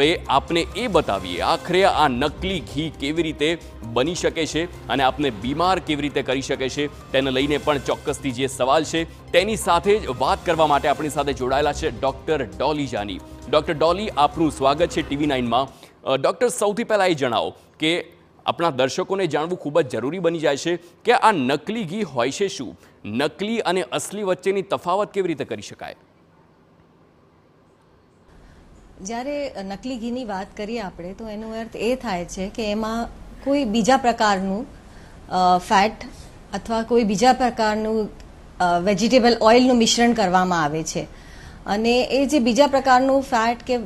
રૂપે આપને એ બતાવીએ આખરે આ નકલી ઘી કેવી રીતે બની શકે છે અને આપને બીમાર કેવી રીતે કરી શકે છે તેને લઈને પણ ચોક્કસથી જે સવાલ છે તેની સાથે જ વાત કરવા માટે આપણી સાથે જોડાયેલા છે ડૉક્ટર ડોલી જાની ડૉક્ટર ડોલી આપનું સ્વાગત છે ટીવી નાઇનમાં ડૉક્ટર સૌથી પહેલાં એ જણાવો કે આપણા દર્શકોને જાણવું ખૂબ જ જરૂરી બની જાય છે કે આ નકલી ઘી હોય છે શું નકલી અને અસલી વચ્ચેની તફાવત કેવી રીતે કરી શકાય જ્યારે નકલી ઘીની વાત કરીએ આપણે તો એનો અર્થ એ થાય છે કે એમાં કોઈ બીજા પ્રકારનું ફેટ અથવા કોઈ બીજા પ્રકારનું વેજીટેબલ ઓઇલનું મિશ્રણ કરવામાં આવે છે અને એ જે બીજા પ્રકારનું ફેટ કે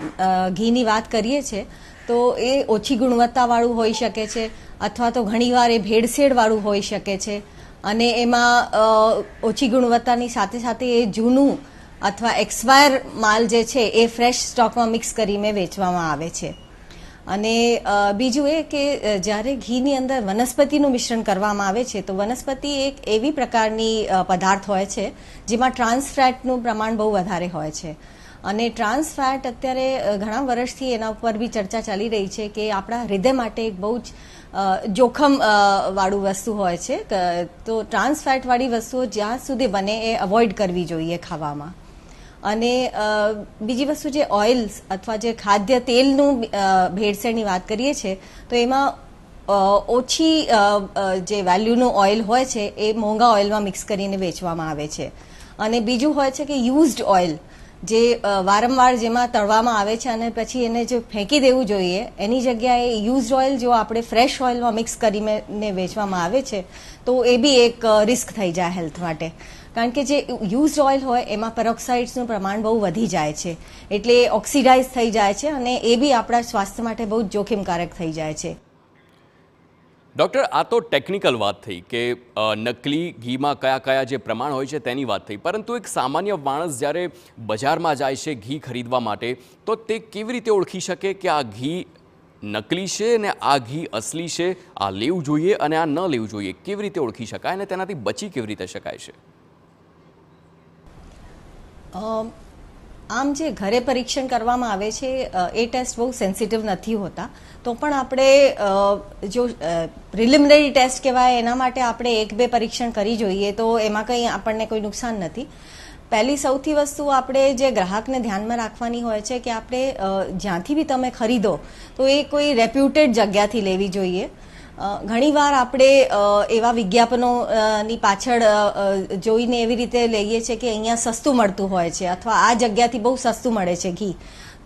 ઘીની વાત કરીએ છીએ તો એ ઓછી ગુણવત્તાવાળું હોઈ શકે છે અથવા તો ઘણીવાર એ ભેળસેળવાળું હોઈ શકે છે અને એમાં ઓછી ગુણવત્તાની સાથે સાથે એ જૂનું અથવા એક્સપાયર માલ જે છે એ ફ્રેશ સ્ટોકમાં મિક્સ કરીને વેચવામાં આવે છે અને બીજું એ કે જ્યારે ઘીની અંદર વનસ્પતિનું મિશ્રણ કરવામાં આવે છે તો વનસ્પતિ એક એવી પ્રકારની પદાર્થ હોય છે જેમાં ટ્રાન્સફેટનું પ્રમાણ બહુ વધારે હોય છે અને ટ્રાન્સફેટ અત્યારે ઘણા વર્ષથી એના ઉપર બી ચર્ચા ચાલી રહી છે કે આપણા હૃદય માટે એક બહુ જ જોખમ વાળું વસ્તુ હોય છે તો ટ્રાન્સફેટવાળી વસ્તુઓ જ્યાં સુધી બને એ અવોઇડ કરવી જોઈએ ખાવામાં અને બીજી વસ્તુ જે ઓઇલ્સ અથવા જે ખાદ્ય તેલનું ભેળસેળની વાત કરીએ છીએ તો એમાં ઓછી જે વેલ્યુનું ઓઇલ હોય છે એ મોંઘા ઓઇલમાં મિક્સ કરીને વેચવામાં આવે છે અને બીજું હોય છે કે યુઝડ ઓઇલ જે વારંવાર જેમાં તળવામાં આવે છે અને પછી એને જે ફેંકી દેવું જોઈએ એની જગ્યાએ યુઝડ ઓઇલ જો આપણે ફ્રેશ ઓઇલમાં મિક્સ કરીને વેચવામાં આવે છે તો એ બી એક રિસ્ક થઈ જાય હેલ્થ માટે કારણ કે જે યુઝડ ઓઇલ હોય એમાં પેરોક્સાઇડ્સનું પ્રમાણ બહુ વધી જાય છે એટલે ઓક્સિડાઇઝ થઈ જાય છે અને એ બી આપણા સ્વાસ્થ્ય માટે બહુ જોખમકારક થઈ જાય છે ડૉક્ટર આ તો ટેકનિકલ વાત થઈ કે નકલી ઘીમાં કયા કયા જે પ્રમાણ હોય છે તેની વાત થઈ પરંતુ એક સામાન્ય માણસ જ્યારે બજારમાં જાય છે ઘી ખરીદવા માટે તો તે કેવી રીતે ઓળખી શકે કે આ ઘી નકલી છે ને આ ઘી અસલી છે આ લેવું જોઈએ અને આ ન લેવું જોઈએ કેવી રીતે ઓળખી શકાય અને તેનાથી બચી કેવી રીતે શકાય છે આમ જે ઘરે પરીક્ષણ કરવામાં આવે છે એ ટેસ્ટ બહુ સેન્સિટિવ નથી હોતા તો પણ આપણે જો પ્રિલિમિનરી ટેસ્ટ કહેવાય એના માટે આપણે એક બે પરીક્ષણ કરી જોઈએ તો એમાં કંઈ આપણને કોઈ નુકસાન નથી પહેલી સૌથી વસ્તુ આપણે જે ગ્રાહકને ધ્યાનમાં રાખવાની હોય છે કે આપણે જ્યાંથી બી તમે ખરીદો તો એ કોઈ રેપ્યુટેડ જગ્યાથી લેવી જોઈએ ઘણીવાર આપણે એવા વિજ્ઞાપનોની પાછળ જોઈને એવી રીતે લઈએ છીએ કે અહીંયા સસ્તું મળતું હોય છે અથવા આ જગ્યાથી બહુ સસ્તું મળે છે ઘી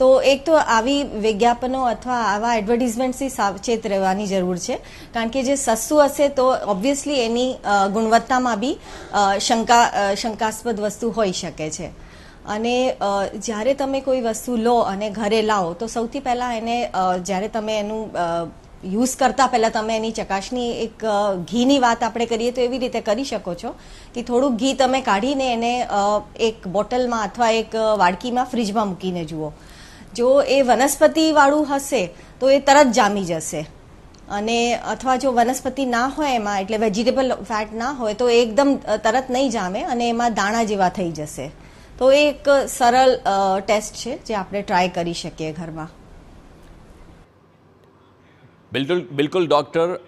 તો એક તો આવી વિજ્ઞાપનો અથવા આવા એડવર્ટિઝમેન્ટથી સાવચેત રહેવાની જરૂર છે કારણ કે જે સસ્તું હશે તો ઓબ્વિયસલી એની ગુણવત્તામાં બી શંકા શંકાસ્પદ વસ્તુ હોઈ શકે છે અને જ્યારે તમે કોઈ વસ્તુ લો અને ઘરે લાવો તો સૌથી પહેલાં એને જ્યારે તમે એનું યુઝ કરતાં પહેલાં તમે એની ચકાસણી એક ઘીની વાત આપણે કરીએ તો એવી રીતે કરી શકો છો કે થોડુંક ઘી તમે કાઢીને એને એક બોટલમાં અથવા એક વાડકીમાં ફ્રીજમાં મૂકીને જુઓ જો એ વનસ્પતિવાળું હશે તો એ તરત જામી જશે અને અથવા જો વનસ્પતિ ના હોય એમાં એટલે વેજીટેબલ ફેટ ના હોય તો એકદમ તરત નહીં જામે અને એમાં દાણા જેવા થઈ જશે તો એ એક સરળ ટેસ્ટ છે જે આપણે ટ્રાય કરી શકીએ ઘરમાં બિલકુલ બિલકુલ ડૉક્ટર